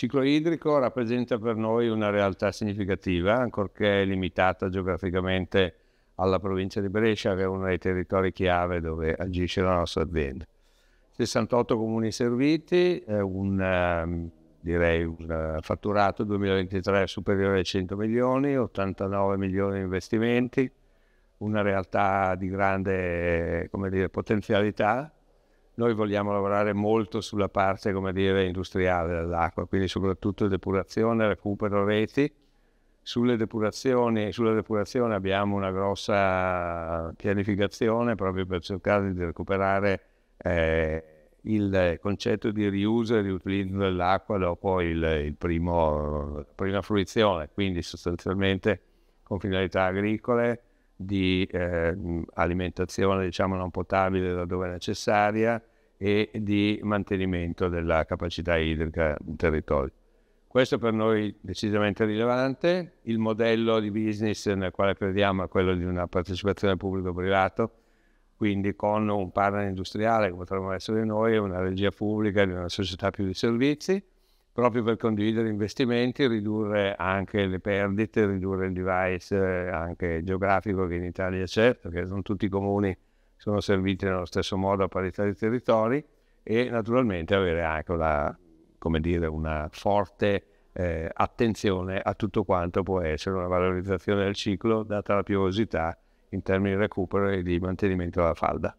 ciclo idrico rappresenta per noi una realtà significativa, ancorché limitata geograficamente alla provincia di Brescia, che è uno dei territori chiave dove agisce la nostra azienda. 68 comuni serviti, un, ehm, direi un eh, fatturato 2023 superiore ai 100 milioni, 89 milioni di investimenti, una realtà di grande dire, potenzialità noi vogliamo lavorare molto sulla parte, come dire, industriale dell'acqua, quindi soprattutto depurazione, recupero reti. Sulle depurazioni, sulla depurazione abbiamo una grossa pianificazione proprio per cercare di recuperare eh, il concetto di riuso e riutilizzo dell'acqua dopo il, il primo, la prima fruizione, quindi sostanzialmente con finalità agricole, di eh, alimentazione diciamo non potabile laddove necessaria, e di mantenimento della capacità idrica in territorio. Questo per noi è decisamente rilevante. Il modello di business nel quale crediamo è quello di una partecipazione pubblico-privato, quindi con un partner industriale che potremmo essere noi, una regia pubblica di una società più di servizi, proprio per condividere investimenti, ridurre anche le perdite, ridurre il device eh, anche geografico che in Italia c'è, perché non tutti i comuni sono serviti nello stesso modo a parità di territori e naturalmente avere anche una, dire, una forte eh, attenzione a tutto quanto può essere una valorizzazione del ciclo data la piovosità in termini di recupero e di mantenimento della falda.